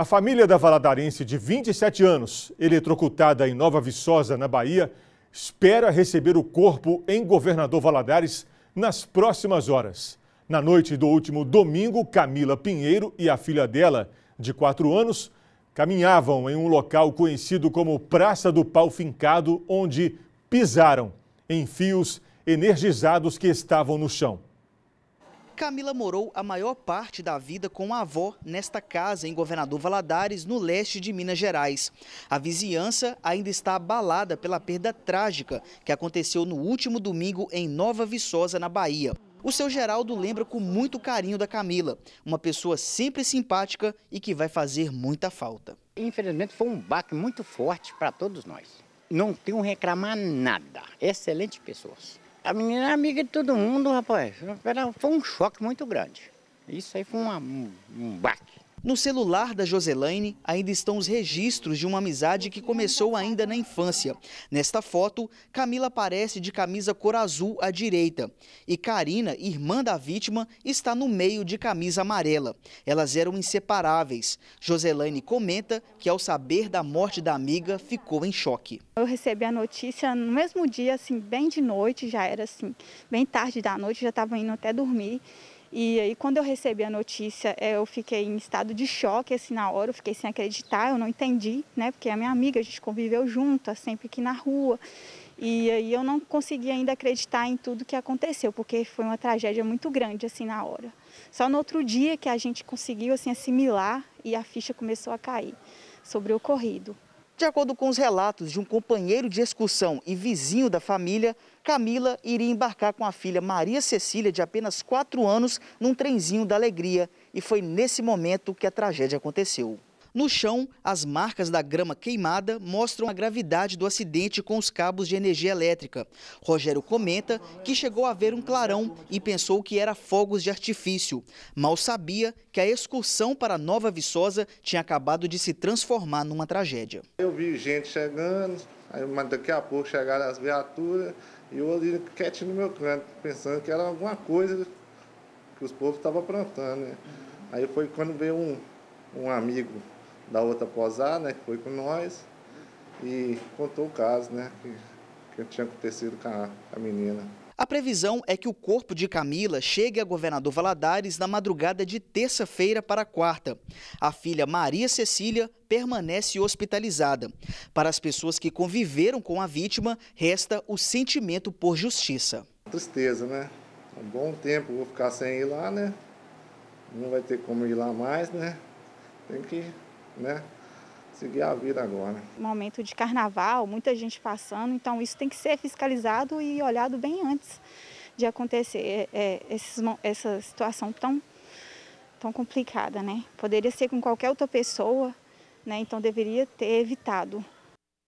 A família da Valadarense de 27 anos, eletrocutada em Nova Viçosa, na Bahia, espera receber o corpo em Governador Valadares nas próximas horas. Na noite do último domingo, Camila Pinheiro e a filha dela, de 4 anos, caminhavam em um local conhecido como Praça do Pau Fincado, onde pisaram em fios energizados que estavam no chão. Camila morou a maior parte da vida com a avó nesta casa em Governador Valadares, no leste de Minas Gerais. A vizinhança ainda está abalada pela perda trágica que aconteceu no último domingo em Nova Viçosa, na Bahia. O seu Geraldo lembra com muito carinho da Camila, uma pessoa sempre simpática e que vai fazer muita falta. Infelizmente foi um baque muito forte para todos nós. Não tenho reclamar nada. Excelentes pessoas. A menina é amiga de todo mundo, rapaz. Foi um choque muito grande. Isso aí foi uma, um, um baque. No celular da Joselaine ainda estão os registros de uma amizade que começou ainda na infância. Nesta foto, Camila aparece de camisa cor azul à direita e Karina, irmã da vítima, está no meio de camisa amarela. Elas eram inseparáveis. Joselaine comenta que ao saber da morte da amiga, ficou em choque. Eu recebi a notícia no mesmo dia, assim, bem de noite, já era assim, bem tarde da noite, já estava indo até dormir. E aí, quando eu recebi a notícia, é, eu fiquei em estado de choque, assim, na hora, eu fiquei sem acreditar, eu não entendi, né? Porque a é minha amiga, a gente conviveu junto sempre aqui na rua. E aí eu não consegui ainda acreditar em tudo que aconteceu, porque foi uma tragédia muito grande, assim, na hora. Só no outro dia que a gente conseguiu, assim, assimilar e a ficha começou a cair sobre o ocorrido. De acordo com os relatos de um companheiro de excursão e vizinho da família, Camila iria embarcar com a filha Maria Cecília, de apenas 4 anos, num trenzinho da alegria. E foi nesse momento que a tragédia aconteceu. No chão, as marcas da grama queimada mostram a gravidade do acidente com os cabos de energia elétrica. Rogério comenta que chegou a ver um clarão e pensou que era fogos de artifício. Mal sabia que a excursão para Nova Viçosa tinha acabado de se transformar numa tragédia. Eu vi gente chegando, mas daqui a pouco chegaram as viaturas e eu ali quieto no meu canto, pensando que era alguma coisa que os povos estavam plantando. Né? Aí foi quando veio um, um amigo da outra posada, né, que foi com nós, e contou o caso, né, que, que tinha acontecido com a, a menina. A previsão é que o corpo de Camila chegue a governador Valadares na madrugada de terça-feira para quarta. A filha Maria Cecília permanece hospitalizada. Para as pessoas que conviveram com a vítima, resta o sentimento por justiça. Tristeza, né? Um bom tempo vou ficar sem ir lá, né? Não vai ter como ir lá mais, né? Tem que né? Seguir a vida agora. Momento de carnaval, muita gente passando, então isso tem que ser fiscalizado e olhado bem antes de acontecer é, esses, essa situação tão, tão complicada, né? Poderia ser com qualquer outra pessoa, né? Então deveria ter evitado.